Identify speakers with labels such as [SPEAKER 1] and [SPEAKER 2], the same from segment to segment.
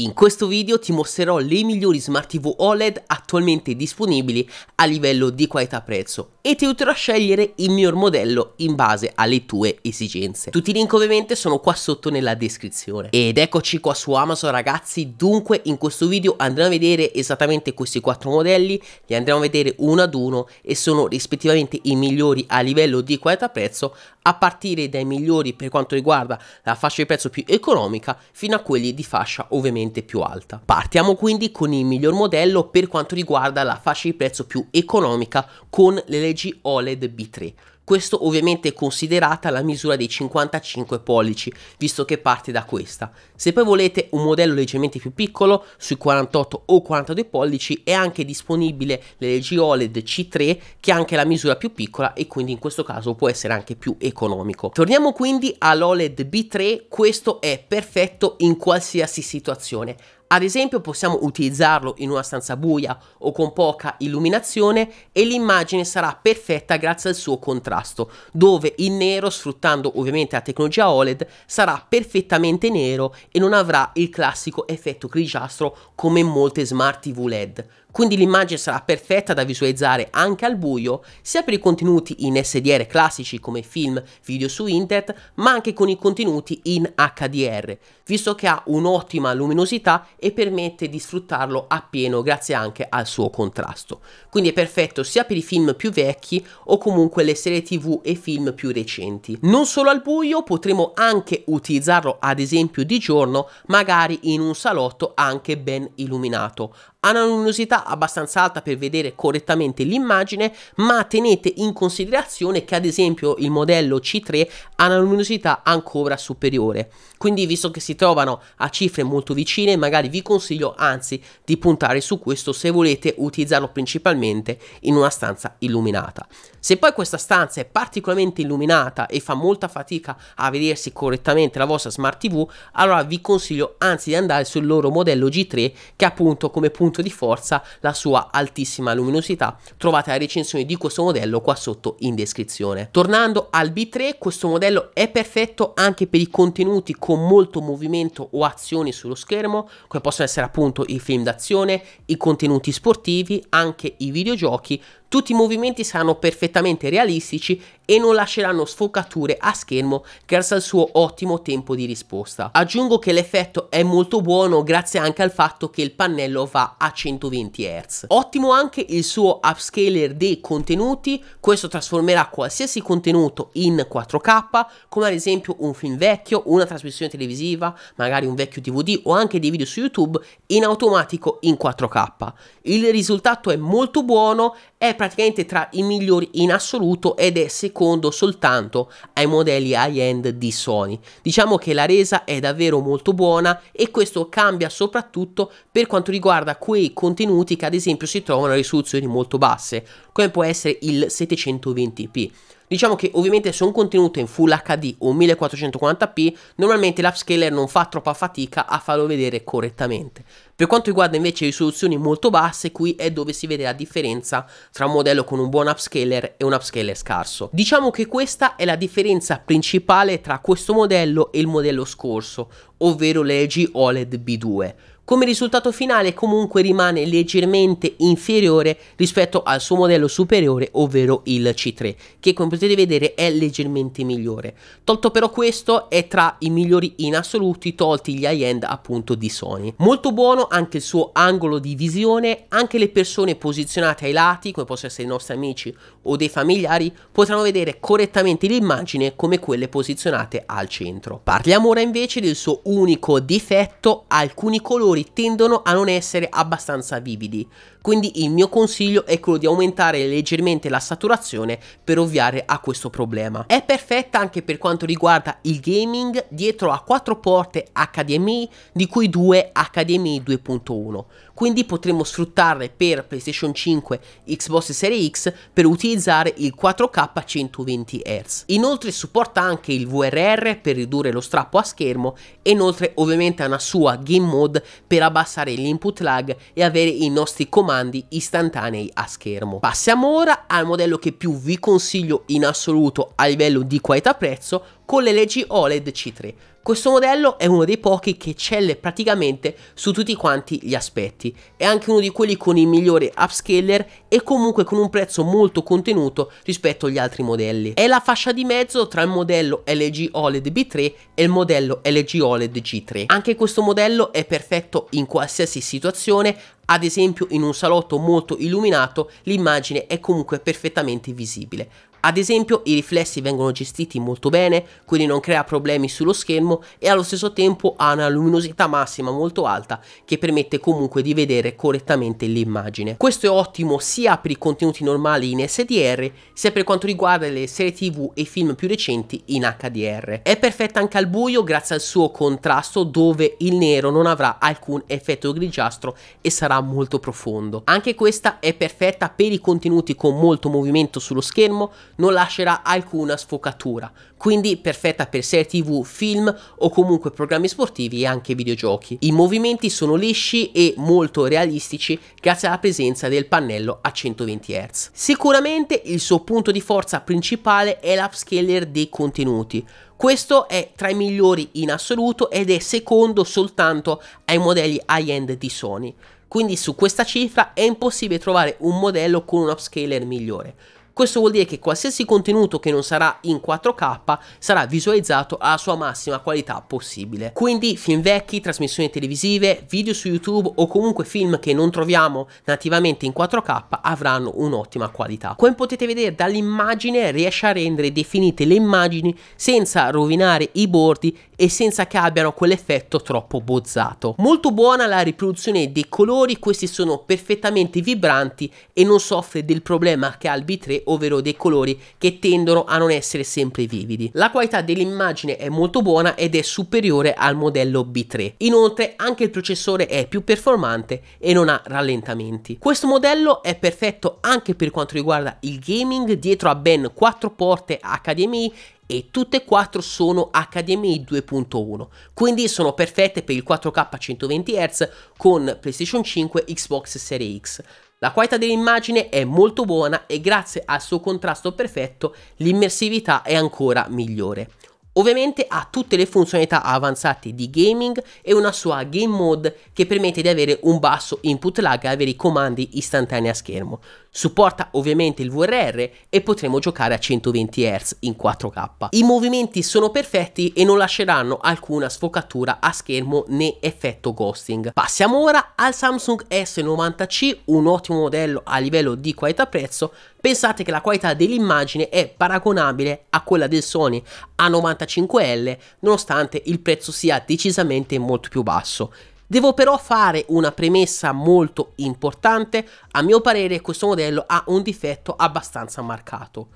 [SPEAKER 1] In questo video ti mostrerò le migliori Smart TV OLED attualmente disponibili a livello di qualità prezzo e ti aiuterò a scegliere il miglior modello in base alle tue esigenze. Tutti i link ovviamente sono qua sotto nella descrizione. Ed eccoci qua su Amazon ragazzi, dunque in questo video andremo a vedere esattamente questi quattro modelli, li andremo a vedere uno ad uno e sono rispettivamente i migliori a livello di qualità prezzo a partire dai migliori per quanto riguarda la fascia di prezzo più economica fino a quelli di fascia ovviamente più alta. Partiamo quindi con il miglior modello per quanto riguarda la fascia di prezzo più economica con le leggi LG OLED B3. Questo ovviamente è considerata la misura dei 55 pollici, visto che parte da questa. Se poi volete un modello leggermente più piccolo, sui 48 o 42 pollici, è anche disponibile l'LG OLED C3, che è anche la misura più piccola e quindi in questo caso può essere anche più economico. Torniamo quindi all'OLED B3, questo è perfetto in qualsiasi situazione ad esempio possiamo utilizzarlo in una stanza buia o con poca illuminazione e l'immagine sarà perfetta grazie al suo contrasto, dove il nero, sfruttando ovviamente la tecnologia OLED, sarà perfettamente nero e non avrà il classico effetto grigiastro come molte smart TV LED quindi l'immagine sarà perfetta da visualizzare anche al buio, sia per i contenuti in SDR classici come film, video su internet, ma anche con i contenuti in HDR, visto che ha un'ottima luminosità e permette di sfruttarlo appieno grazie anche al suo contrasto. Quindi è perfetto sia per i film più vecchi o comunque le serie tv e film più recenti. Non solo al buio, potremo anche utilizzarlo ad esempio di giorno, magari in un salotto anche ben illuminato, hanno una luminosità abbastanza alta per vedere correttamente l'immagine, ma tenete in considerazione che ad esempio il modello C3 ha una luminosità ancora superiore. Quindi visto che si trovano a cifre molto vicine, magari vi consiglio anzi di puntare su questo se volete utilizzarlo principalmente in una stanza illuminata. Se poi questa stanza è particolarmente illuminata e fa molta fatica a vedersi correttamente la vostra smart TV, allora vi consiglio anzi di andare sul loro modello G3 che appunto come punto punto di forza la sua altissima luminosità. Trovate la recensione di questo modello qua sotto in descrizione. Tornando al B3, questo modello è perfetto anche per i contenuti con molto movimento o azioni sullo schermo, come possono essere appunto i film d'azione, i contenuti sportivi, anche i videogiochi, tutti i movimenti saranno perfettamente realistici e non lasceranno sfocature a schermo grazie al suo ottimo tempo di risposta. Aggiungo che l'effetto è molto buono grazie anche al fatto che il pannello va a 120 Hz. Ottimo anche il suo upscaler dei contenuti, questo trasformerà qualsiasi contenuto in 4K, come ad esempio un film vecchio, una trasmissione televisiva, magari un vecchio DVD o anche dei video su YouTube in automatico in 4K. Il risultato è molto buono è praticamente tra i migliori in assoluto ed è secondo soltanto ai modelli high-end di Sony. Diciamo che la resa è davvero molto buona e questo cambia soprattutto per quanto riguarda quei contenuti che ad esempio si trovano a risoluzioni molto basse, come può essere il 720p. Diciamo che ovviamente se un contenuto è in Full HD o 1440p, normalmente l'upscaler non fa troppa fatica a farlo vedere correttamente. Per quanto riguarda invece risoluzioni molto basse, qui è dove si vede la differenza tra un modello con un buon upscaler e un upscaler scarso. Diciamo che questa è la differenza principale tra questo modello e il modello scorso, ovvero le LG OLED B2 come risultato finale comunque rimane leggermente inferiore rispetto al suo modello superiore ovvero il C3 che come potete vedere è leggermente migliore tolto però questo è tra i migliori in assoluti tolti gli high end appunto di Sony molto buono anche il suo angolo di visione anche le persone posizionate ai lati come possono essere i nostri amici o dei familiari potranno vedere correttamente l'immagine come quelle posizionate al centro parliamo ora invece del suo unico difetto alcuni colori tendono a non essere abbastanza vividi. Quindi il mio consiglio è quello di aumentare leggermente la saturazione per ovviare a questo problema. È perfetta anche per quanto riguarda il gaming dietro a quattro porte HDMI di cui due HDMI 2.1 quindi potremo sfruttarle per PlayStation 5, Xbox Series X per utilizzare il 4K 120 Hz. Inoltre supporta anche il VRR per ridurre lo strappo a schermo e inoltre ovviamente ha una sua game mode per abbassare l'input lag e avere i nostri comandi comandi istantanei a schermo. Passiamo ora al modello che più vi consiglio in assoluto a livello di qualità prezzo con le leggi OLED C3. Questo modello è uno dei pochi che eccelle praticamente su tutti quanti gli aspetti, è anche uno di quelli con il migliore upscaler e comunque con un prezzo molto contenuto rispetto agli altri modelli. È la fascia di mezzo tra il modello LG OLED B3 e il modello LG OLED G3. Anche questo modello è perfetto in qualsiasi situazione, ad esempio in un salotto molto illuminato l'immagine è comunque perfettamente visibile. Ad esempio i riflessi vengono gestiti molto bene, quindi non crea problemi sullo schermo e allo stesso tempo ha una luminosità massima molto alta che permette comunque di vedere correttamente l'immagine. Questo è ottimo sia per i contenuti normali in SDR sia per quanto riguarda le serie tv e film più recenti in HDR. È perfetta anche al buio grazie al suo contrasto dove il nero non avrà alcun effetto grigiastro e sarà molto profondo. Anche questa è perfetta per i contenuti con molto movimento sullo schermo non lascerà alcuna sfocatura, quindi perfetta per serie tv, film o comunque programmi sportivi e anche videogiochi. I movimenti sono lisci e molto realistici grazie alla presenza del pannello a 120 Hz. Sicuramente il suo punto di forza principale è l'upscaler dei contenuti, questo è tra i migliori in assoluto ed è secondo soltanto ai modelli high-end di Sony. Quindi su questa cifra è impossibile trovare un modello con un upscaler migliore. Questo vuol dire che qualsiasi contenuto che non sarà in 4K sarà visualizzato alla sua massima qualità possibile. Quindi film vecchi, trasmissioni televisive, video su YouTube o comunque film che non troviamo nativamente in 4K avranno un'ottima qualità. Come potete vedere dall'immagine riesce a rendere definite le immagini senza rovinare i bordi e senza che abbiano quell'effetto troppo bozzato. Molto buona la riproduzione dei colori, questi sono perfettamente vibranti e non soffre del problema che ha il B3 ovvero dei colori che tendono a non essere sempre vividi. La qualità dell'immagine è molto buona ed è superiore al modello B3. Inoltre anche il processore è più performante e non ha rallentamenti. Questo modello è perfetto anche per quanto riguarda il gaming dietro a ben 4 porte HDMI e tutte e quattro sono HDMI 2.1, quindi sono perfette per il 4K 120 Hz con PlayStation 5 Xbox Series X. La qualità dell'immagine è molto buona e grazie al suo contrasto perfetto l'immersività è ancora migliore. Ovviamente ha tutte le funzionalità avanzate di gaming e una sua game mode che permette di avere un basso input lag e avere i comandi istantanei a schermo. Supporta ovviamente il VRR e potremo giocare a 120 Hz in 4K. I movimenti sono perfetti e non lasceranno alcuna sfocatura a schermo né effetto ghosting. Passiamo ora al Samsung S90C, un ottimo modello a livello di qualità prezzo Pensate che la qualità dell'immagine è paragonabile a quella del Sony A95L, nonostante il prezzo sia decisamente molto più basso. Devo però fare una premessa molto importante, a mio parere questo modello ha un difetto abbastanza marcato.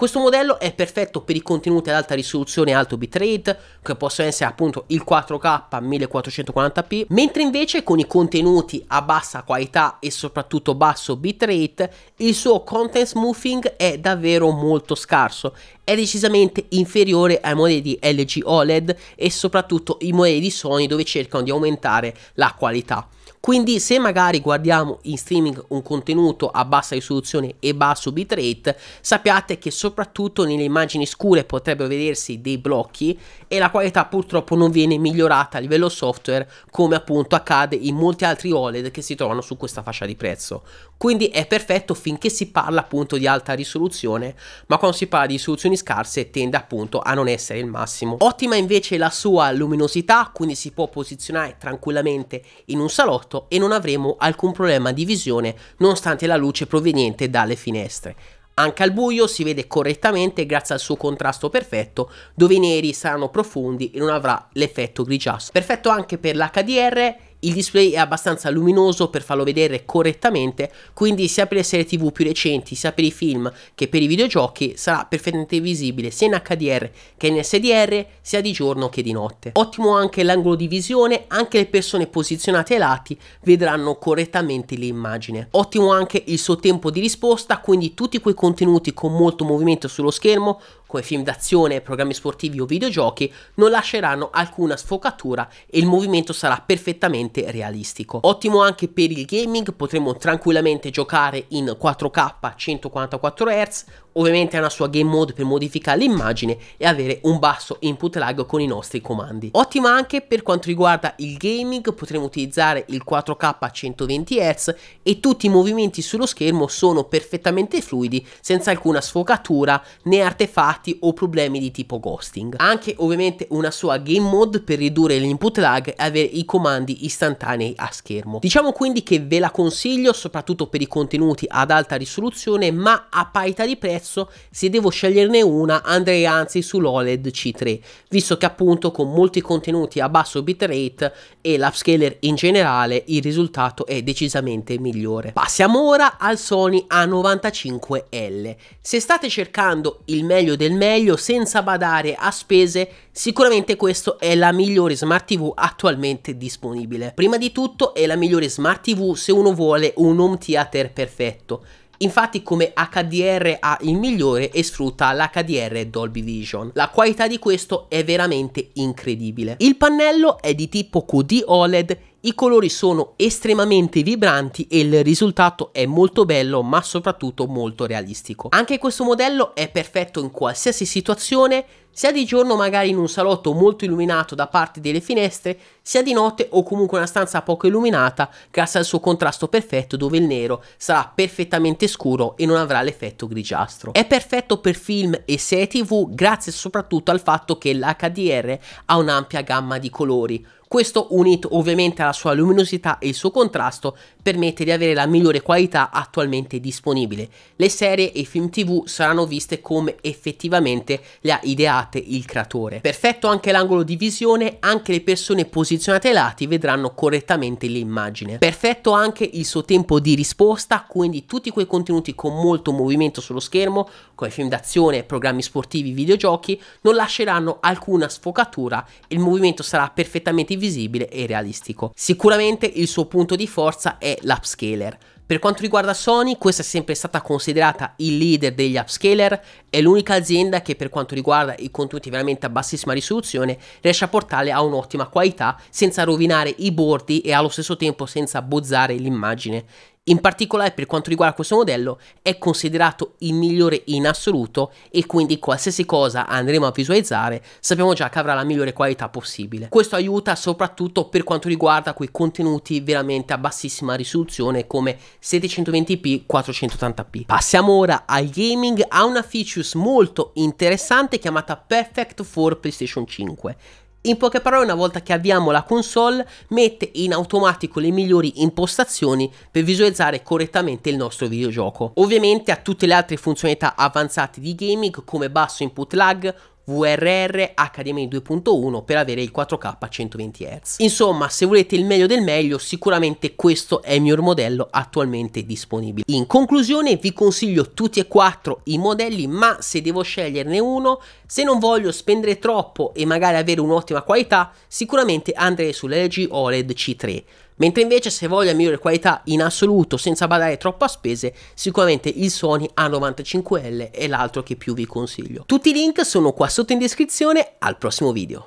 [SPEAKER 1] Questo modello è perfetto per i contenuti ad alta risoluzione e alto bitrate, che possono essere appunto il 4K 1440p, mentre invece con i contenuti a bassa qualità e soprattutto basso bitrate, il suo content smoothing è davvero molto scarso è decisamente inferiore ai modelli di LG OLED e soprattutto i modelli di Sony dove cercano di aumentare la qualità. Quindi se magari guardiamo in streaming un contenuto a bassa risoluzione e basso bitrate, sappiate che soprattutto nelle immagini scure potrebbero vedersi dei blocchi e la qualità purtroppo non viene migliorata a livello software come appunto accade in molti altri OLED che si trovano su questa fascia di prezzo. Quindi è perfetto finché si parla appunto di alta risoluzione, ma quando si parla di risoluzioni scarse tende appunto a non essere il massimo. Ottima invece la sua luminosità, quindi si può posizionare tranquillamente in un salotto e non avremo alcun problema di visione nonostante la luce proveniente dalle finestre. Anche al buio si vede correttamente grazie al suo contrasto perfetto, dove i neri saranno profondi e non avrà l'effetto grigiastro. Perfetto anche per l'HDR il display è abbastanza luminoso per farlo vedere correttamente, quindi sia per le serie TV più recenti, sia per i film che per i videogiochi sarà perfettamente visibile sia in HDR che in SDR, sia di giorno che di notte. Ottimo anche l'angolo di visione, anche le persone posizionate ai lati vedranno correttamente l'immagine. Ottimo anche il suo tempo di risposta, quindi tutti quei contenuti con molto movimento sullo schermo come film d'azione, programmi sportivi o videogiochi, non lasceranno alcuna sfocatura e il movimento sarà perfettamente realistico. Ottimo anche per il gaming, potremo tranquillamente giocare in 4K 144 Hz Ovviamente ha una sua game mode per modificare l'immagine e avere un basso input lag con i nostri comandi. Ottima anche per quanto riguarda il gaming, potremo utilizzare il 4K a 120 Hz e tutti i movimenti sullo schermo sono perfettamente fluidi senza alcuna sfocatura né artefatti o problemi di tipo ghosting. Anche ovviamente una sua game mode per ridurre l'input lag e avere i comandi istantanei a schermo. Diciamo quindi che ve la consiglio soprattutto per i contenuti ad alta risoluzione ma a parità di prezzo prezzo, se devo sceglierne una andrei anzi sull'OLED C3, visto che appunto con molti contenuti a basso bitrate e l'upscaler in generale il risultato è decisamente migliore. Passiamo ora al Sony A95L. Se state cercando il meglio del meglio senza badare a spese, sicuramente questa è la migliore smart TV attualmente disponibile. Prima di tutto è la migliore smart TV se uno vuole un home theater perfetto Infatti come HDR ha il migliore e sfrutta l'HDR Dolby Vision. La qualità di questo è veramente incredibile. Il pannello è di tipo QD OLED i colori sono estremamente vibranti e il risultato è molto bello ma soprattutto molto realistico. Anche questo modello è perfetto in qualsiasi situazione, sia di giorno magari in un salotto molto illuminato da parte delle finestre, sia di notte o comunque una stanza poco illuminata grazie al suo contrasto perfetto dove il nero sarà perfettamente scuro e non avrà l'effetto grigiastro. È perfetto per film e serie tv grazie soprattutto al fatto che l'HDR ha un'ampia gamma di colori questo unito ovviamente alla sua luminosità e il suo contrasto permette di avere la migliore qualità attualmente disponibile. Le serie e i film tv saranno viste come effettivamente le ha ideate il creatore. Perfetto anche l'angolo di visione, anche le persone posizionate ai lati vedranno correttamente l'immagine. Perfetto anche il suo tempo di risposta, quindi tutti quei contenuti con molto movimento sullo schermo, come film d'azione, programmi sportivi, videogiochi, non lasceranno alcuna sfocatura, e il movimento sarà perfettamente visibile e realistico. Sicuramente il suo punto di forza è l'upscaler. Per quanto riguarda Sony, questa è sempre stata considerata il leader degli upscaler, è l'unica azienda che per quanto riguarda i contenuti veramente a bassissima risoluzione riesce a portarli a un'ottima qualità senza rovinare i bordi e allo stesso tempo senza bozzare l'immagine. In particolare per quanto riguarda questo modello è considerato il migliore in assoluto e quindi qualsiasi cosa andremo a visualizzare sappiamo già che avrà la migliore qualità possibile. Questo aiuta soprattutto per quanto riguarda quei contenuti veramente a bassissima risoluzione come 720p 480p. Passiamo ora al gaming ha una features molto interessante chiamata Perfect for PlayStation 5 in poche parole, una volta che abbiamo la console, mette in automatico le migliori impostazioni per visualizzare correttamente il nostro videogioco. Ovviamente ha tutte le altre funzionalità avanzate di gaming come basso input lag, VRR HDMI 2.1 per avere il 4K a 120 Hz. Insomma, se volete il meglio del meglio, sicuramente questo è il mio modello attualmente disponibile. In conclusione vi consiglio tutti e quattro i modelli, ma se devo sceglierne uno, se non voglio spendere troppo e magari avere un'ottima qualità, sicuramente andrei sull'LG OLED C3 Mentre invece se voglio la migliore qualità in assoluto senza badare troppo a spese, sicuramente il Sony A95L è l'altro che più vi consiglio. Tutti i link sono qua sotto in descrizione, al prossimo video.